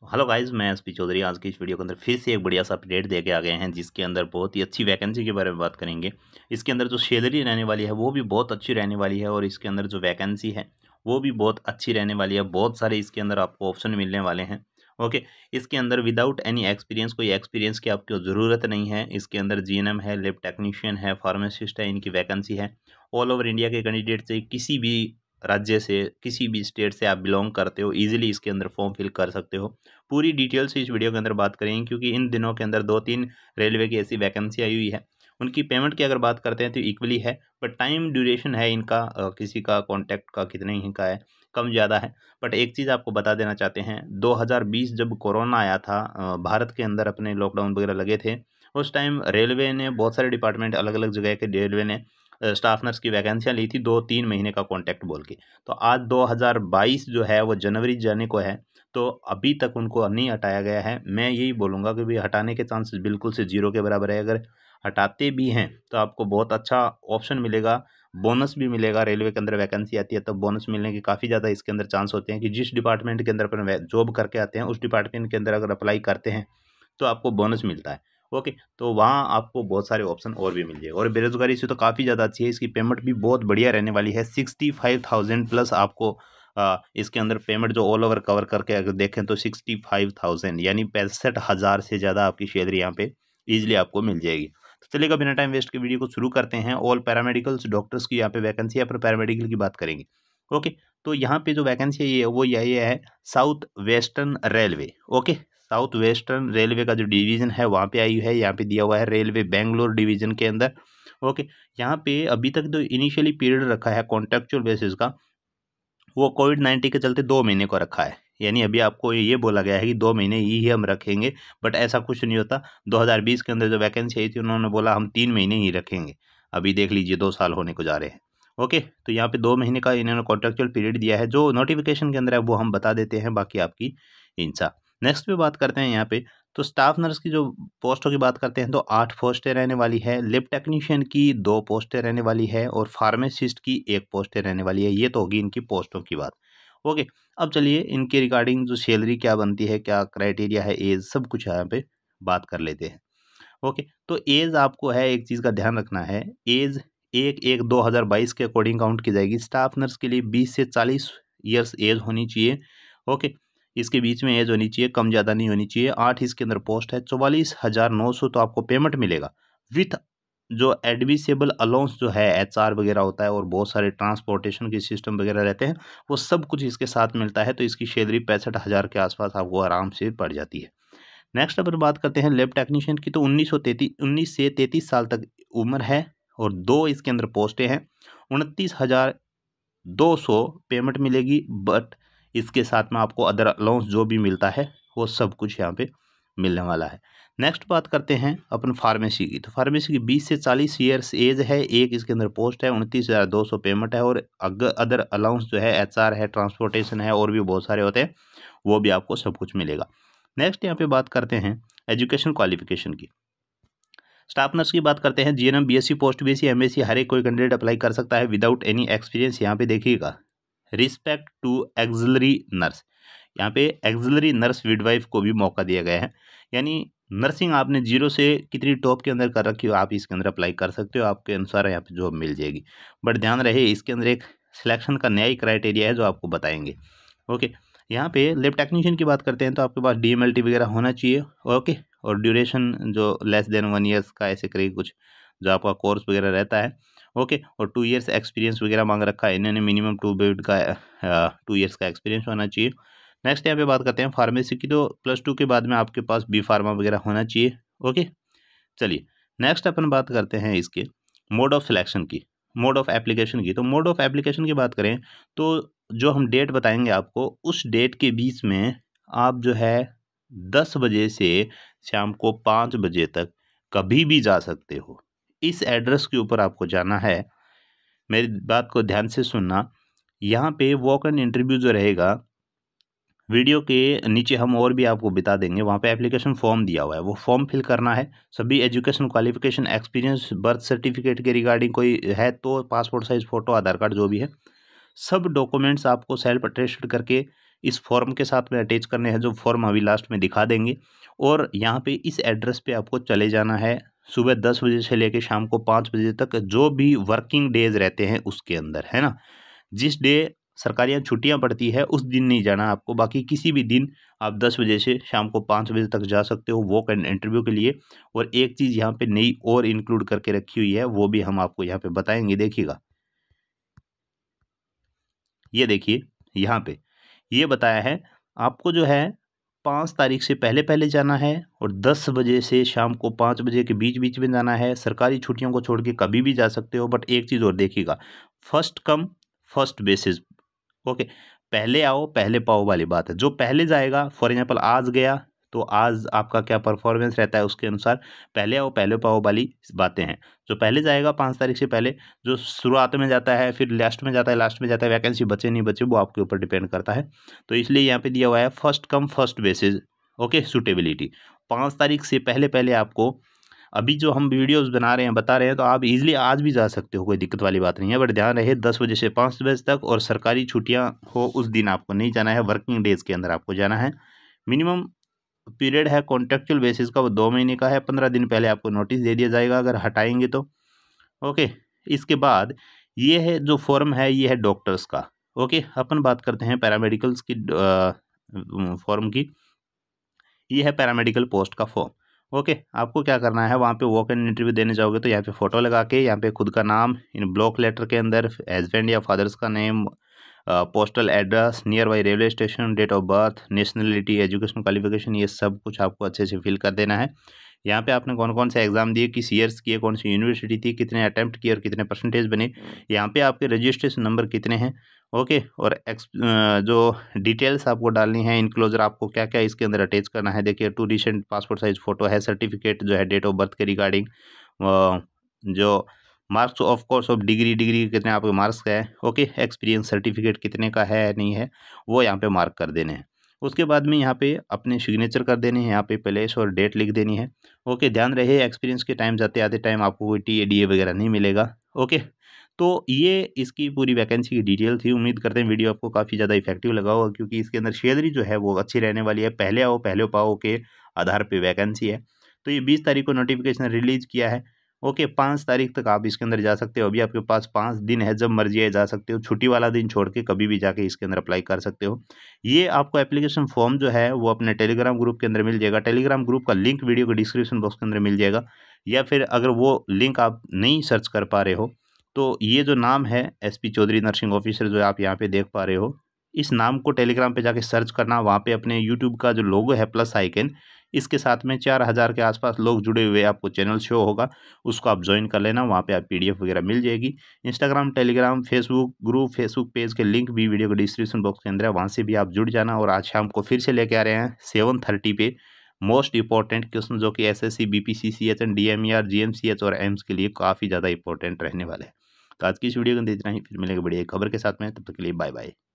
तो hello guys मैं S P Chaudhary आज की इस वीडियो के अंदर फिर से एक बढ़िया सा अपडेट दे के आ गए हैं जिसके अंदर बहुत ही अच्छी वैकेंसी के बारे में बात करेंगे इसके अंदर जो सैलरी रहने वाली है वो भी बहुत अच्छी रहने वाली है और इसके अंदर जो वैकेंसी है वो भी बहुत अच्छी रहने वाली है बहुत सारे इसके अंदर आपको ऑप्शन मिलने वाले हैं ओके इसके अंदर विदाउट एनी एक्सपीरियंस कोई एक्सपीरियंस की आपको ज़रूरत नहीं है इसके अंदर जी है लेब टेक्नीशियन है फार्मासिस्ट है इनकी वैकेंसी है ऑल ओवर इंडिया के कैंडिडेट से किसी भी राज्य से किसी भी स्टेट से आप बिलोंग करते हो इजीली इसके अंदर फॉर्म फिल कर सकते हो पूरी डिटेल से इस वीडियो के अंदर बात करेंगे क्योंकि इन दिनों के अंदर दो तीन रेलवे की ऐसी वैकेंसी आई हुई है उनकी पेमेंट की अगर बात करते हैं तो इक्वली है बट टाइम ड्यूरेशन है इनका किसी का कॉन्टैक्ट का कितने ही का है कम ज़्यादा है बट एक चीज़ आपको बता देना चाहते हैं 2020 जब कोरोना आया था भारत के अंदर अपने लॉकडाउन वगैरह लगे थे उस टाइम रेलवे ने बहुत सारे डिपार्टमेंट अलग अलग जगह के रेलवे ने स्टाफ नर्स की वैकेंसियाँ ली थी दो तीन महीने का कॉन्ट्रैक्ट बोल के तो आज 2022 जो है वो जनवरी जाने को है तो अभी तक उनको नहीं हटाया गया है मैं यही बोलूँगा कि भाई हटाने के चांसेस बिल्कुल से जीरो के बराबर है अगर हटाते भी हैं तो आपको बहुत अच्छा ऑप्शन मिलेगा बोनस भी मिलेगा रेलवे के अंदर वैकेंसी आती है तो बोनस मिलने के काफ़ी ज़्यादा इसके अंदर चांस होते हैं कि जिस डिपार्टमेंट के अंदर अपन जॉब करके आते हैं उस डिपार्टमेंट के अंदर अगर अप्लाई करते हैं तो आपको बोनस मिलता है ओके तो वहाँ आपको बहुत सारे ऑप्शन और भी मिल जाएगा और बेरोजगारी से तो काफ़ी ज़्यादा अच्छी है इसकी पेमेंट भी बहुत बढ़िया रहने वाली है सिक्सटी फाइव थाउजेंड प्लस आपको आ, इसके अंदर पेमेंट जो ऑल ओवर कवर करके अगर देखें तो सिक्सटी फाइव थाउजेंड यानी पैंसठ हज़ार से ज़्यादा आपकी सैलरी यहाँ पे ईजिली आपको मिल जाएगी तो चलेगा बिना टाइम वेस्ट के वीडियो को शुरू करते हैं ऑल पैरामेडिकल्स डॉक्टर्स की यहाँ पे वैकेंसी है पर पैरामेडिकल की बात करेंगे ओके तो यहाँ पे जो वैकेंसी है ये वो यही है south western railway okay south western railway का जो डिवीज़न है वहाँ पे आई है यहाँ पे दिया हुआ है रेलवे बेंगलोर डिवीज़न के अंदर ओके यहाँ पे अभी तक जो इनिशियली पीरियड रखा है कॉन्ट्रेक्चुअल बेसिस का वो कोविड नाइन्टीन के चलते दो महीने को रखा है यानी अभी आपको ये बोला गया है कि दो महीने ही, ही हम रखेंगे बट ऐसा कुछ नहीं होता 2020 के अंदर जो वैकेंसी आई थी उन्होंने बोला हम तीन महीने ही रखेंगे अभी देख लीजिए दो साल होने को जा रहे हैं ओके तो यहाँ पे दो महीने का इन्होंने कॉन्ट्रेक्चुअल पीरियड दिया है जो नोटिफिकेशन के अंदर है वो हम बता देते हैं बाकी आपकी इंसा नेक्स्ट भी बात करते हैं यहाँ पे तो स्टाफ नर्स की जो पोस्टों की बात करते हैं तो आठ पोस्टें रहने वाली है लिप टेक्नीशियन की दो पोस्टें रहने वाली है और फार्मेसिस्ट की एक पोस्टें रहने वाली है ये तो होगी इनकी पोस्टों की बात ओके अब चलिए इनके रिगार्डिंग जो सैलरी क्या बनती है क्या क्राइटेरिया है एज सब कुछ यहाँ पे बात कर लेते हैं ओके तो एज आपको है एक चीज़ का ध्यान रखना है एज एक एक दो हज़ार बाईस के अकॉर्डिंग काउंट की जाएगी स्टाफ नर्स के लिए बीस से चालीस ईयर्स एज होनी चाहिए ओके इसके बीच में एज होनी चाहिए कम ज़्यादा नहीं होनी चाहिए आठ इसके अंदर पोस्ट है चौवालीस हज़ार नौ सौ तो आपको पेमेंट मिलेगा विथ जो एडमिसेबल अलाउंस जो है एच वगैरह होता है और बहुत सारे ट्रांसपोर्टेशन के सिस्टम वगैरह रहते हैं वो सब कुछ इसके साथ मिलता है तो इसकी शेदरी पैंसठ हज़ार के आसपास आपको आराम से पड़ जाती है नेक्स्ट अगर बात करते हैं लेब टेक्नीशियन की तो उन्नीस सौ उन्नीस से तैंतीस साल तक उम्र है और दो इसके अंदर पोस्टें हैं उनतीस हज़ार दो सौ पेमेंट मिलेगी बट इसके साथ में आपको अदर अलाउंस जो भी मिलता है वो सब कुछ यहाँ पे मिलने वाला है नेक्स्ट बात करते हैं अपन फार्मेसी की तो फार्मेसी की बीस से चालीस ईयर्स एज है एक इसके अंदर पोस्ट है उनतीस हज़ार दो सौ पेमेंट है और अदर अलाउंस जो है एच आर है ट्रांसपोर्टेशन है और भी बहुत सारे होते हैं वो भी आपको सब कुछ मिलेगा नेक्स्ट यहाँ पे बात करते हैं एजुकेशन क्वालिफिकेशन की स्टाफ नर्स की बात करते हैं GNM BSc post BSc MSc हर एक कोई कैंडिडेट अप्लाई कर सकता है विदाउट एनी एक्सपीरियंस यहाँ पे देखिएगा रिस्पेक्ट टू एक्जलरी नर्स यहाँ पे एक्जलरी नर्स विडवाइफ को भी मौका दिया गया है यानी नर्सिंग आपने जीरो से कितनी टॉप के अंदर कर रखी हो आप इसके अंदर अप्लाई कर सकते हो आपके अनुसार यहाँ पे जॉब मिल जाएगी बट ध्यान रहे इसके अंदर एक सिलेक्शन का नया ही क्राइटेरिया है जो आपको बताएंगे ओके यहाँ पे लेब टेक्नीशियन की बात करते हैं तो आपके पास डी वगैरह होना चाहिए ओके और ड्यूरेशन जो लेस देन वन ईयर्स का ऐसे करिए कुछ जो आपका कोर्स वगैरह रहता है ओके और टू ईयर्स एक्सपीरियंस वगैरह मांग रखा है इन्होंने मिनिमम टू बेड का टू ईयर्स का एक्सपीरियंस होना चाहिए नेक्स्ट यहाँ पे बात करते हैं फार्मेसी की तो प्लस टू के बाद में आपके पास बी फार्मा वगैरह होना चाहिए ओके चलिए नेक्स्ट अपन बात करते हैं इसके मोड ऑफ सिलेक्शन की मोड ऑफ एप्लीकेशन की तो मोड ऑफ एप्लीकेशन की बात करें तो जो हम डेट बताएंगे आपको उस डेट के बीच में आप जो है दस बजे से शाम को पाँच बजे तक कभी भी जा सकते हो इस एड्रेस के ऊपर आपको जाना है मेरी बात को ध्यान से सुनना यहाँ पे वॉक एंड इंटरव्यू जो रहेगा वीडियो के नीचे हम और भी आपको बता देंगे वहाँ पे एप्लीकेशन फॉर्म दिया हुआ है वो फॉर्म फिल करना है सभी education qualification experience birth certificate के रिगार्डिंग कोई है तो passport size photo Aadhaar card जो भी है सब डॉक्यूमेंट्स आपको सेल्फ अटेस्ट करके इस फॉर्म के साथ में अटैच करने हैं जो फॉर्म अभी लास्ट में दिखा देंगे और यहाँ पे इस एड्रेस पे आपको चले जाना है सुबह दस बजे से लेकर शाम को पाँच बजे तक जो भी वर्किंग डेज रहते हैं उसके अंदर है ना जिस डे यहाँ छुट्टियाँ पड़ती है उस दिन नहीं जाना आपको बाकी किसी भी दिन आप दस बजे से शाम को पाँच बजे तक जा सकते हो वॉक एंड इंटरव्यू के लिए और एक चीज़ यहाँ पे नई और इंक्लूड करके रखी हुई है वो भी हम आपको यहाँ पे बताएंगे देखिएगा ये देखिए यहाँ पे ये बताया है आपको जो है पाँच तारीख से पहले पहले जाना है और दस बजे से शाम को पाँच बजे के बीच बीच में जाना है सरकारी छुट्टियों को छोड़ के कभी भी जा सकते हो बट एक चीज़ और देखिएगा first come first basis okay पहले आओ पहले पाओ वाली बात है जो पहले जाएगा फॉर एग्जाम्पल आज गया तो आज आपका क्या परफॉर्मेंस रहता है उसके अनुसार पहले आओ पहले पाओ वाली बातें हैं जो पहले जाएगा पाँच तारीख से पहले जो शुरुआत में जाता है फिर लास्ट में जाता है लास्ट में जाता है वैकेंसी बचे नहीं बचे वो आपके ऊपर डिपेंड करता है तो इसलिए यहाँ पे दिया हुआ है first come first basis okay suitability पाँच तारीख से पहले पहले आपको अभी जो हम वीडियोस बना रहे हैं बता रहे हैं तो आप इजीली आज भी जा सकते हो कोई दिक्कत वाली बात नहीं है बट ध्यान रहे दस बजे से पाँच बजे तक और सरकारी छुट्टियाँ हो उस दिन आपको नहीं जाना है वर्किंग डेज़ के अंदर आपको जाना है मिनिमम पीरियड है कॉन्ट्रेक्चुअल बेसिस का वो दो महीने का है पंद्रह दिन पहले आपको नोटिस दे दिया जाएगा अगर हटाएंगे तो ओके इसके बाद ये है जो फॉर्म है ये है डॉक्टर्स का ओके अपन बात करते हैं पैरामेडिकल्स की फॉर्म की ये है पैरामेडिकल पोस्ट का फॉर्म ओके आपको क्या करना है वहाँ पे वॉक एंड इंटरव्यू देने जाओगे तो यहाँ पे फ़ोटो लगा के यहाँ पे खुद का नाम इन ब्लॉक लेटर के अंदर हस्बैंड या फादर्स का name postal address near by railway station date of birth nationality education qualification ये सब कुछ आपको अच्छे से फिल कर देना है यहाँ पे आपने कौन कौन से एग्जाम दिए किस ईयर्स किए कौन सी यूनिवर्सिटी थी कितने अटैम्प्ट किए और कितने परसेंटेज बने यहाँ पे आपके रजिस्ट्रेशन नंबर कितने हैं ओके और एक्स जो डिटेल्स आपको डालनी है इनक्लोजर आपको क्या क्या इसके अंदर अटैच करना है देखिए two recent passport size photo है सर्टिफिकेट जो है डेट ऑफ बर्थ के रिगार्डिंग जो marks of course of degree degree कितने आपके मार्क्स का है ओके एक्सपीरियंस सर्टिफिकेट कितने का है नहीं है वो यहाँ पे मार्क कर देने हैं उसके बाद में यहाँ पे अपने सिग्नेचर कर देने हैं यहाँ पे प्लेस और डेट लिख देनी है ओके ध्यान रहे एक्सपीरियंस के टाइम जाते आते टाइम आपको कोई टी ए डी ए वगैरह नहीं मिलेगा ओके तो ये इसकी पूरी वैकेंसी की डिटेल थी उम्मीद करते हैं वीडियो आपको काफ़ी ज़्यादा इफेक्टिव लगा होगा क्योंकि इसके अंदर शेयरी जो है वो अच्छी रहने वाली है पहले आओ पहले पाओ के आधार पर वैकेंसी है तो ये बीस तारीख को नोटिफिकेशन रिलीज़ किया है ओके पाँच तारीख तक आप इसके अंदर जा सकते हो अभी आपके पास पाँच दिन है जब मर्जी है जा सकते हो छुट्टी वाला दिन छोड़ के कभी भी जाके इसके अंदर अप्लाई कर सकते हो ये आपको एप्लीकेशन फॉर्म जो है वो अपने टेलीग्राम ग्रुप के अंदर मिल जाएगा टेलीग्राम ग्रुप का लिंक वीडियो के डिस्क्रिप्शन बॉक्स के अंदर मिल जाएगा या फिर अगर वो लिंक आप नहीं सर्च कर पा रहे हो तो ये जो नाम है एसपी चौधरी नर्सिंग ऑफिसर जो आप यहाँ पे देख पा रहे हो इस नाम को टेलीग्राम पे जाके सर्च करना वहाँ पे अपने यूट्यूब का जो लोगो है प्लस आइकन इसके साथ में चार हज़ार के आसपास लोग जुड़े हुए आपको चैनल शो होगा उसको आप ज्वाइन कर लेना वहाँ पे आप पीडीएफ वगैरह मिल जाएगी Instagram Telegram Facebook group Facebook page के लिंक भी वीडियो के डिस्क्रिप्शन बॉक्स के अंदर है वहाँ से भी आप जुड़ जाना और आज शाम को फिर से लेके आ रहे हैं सेवन थर्टी पे मोस्ट इंपॉर्टेंट क्वेश्चन जो कि S S C B P C C H and D M E R G M C H और एम्स के लिए काफ़ी ज़्यादा इंपॉर्टेंट रहने वाले हैं तो आज की इस वीडियो को इतना ही फिर मिलेंगे बढ़िया खबर के साथ में तब तक के लिए बाय बाय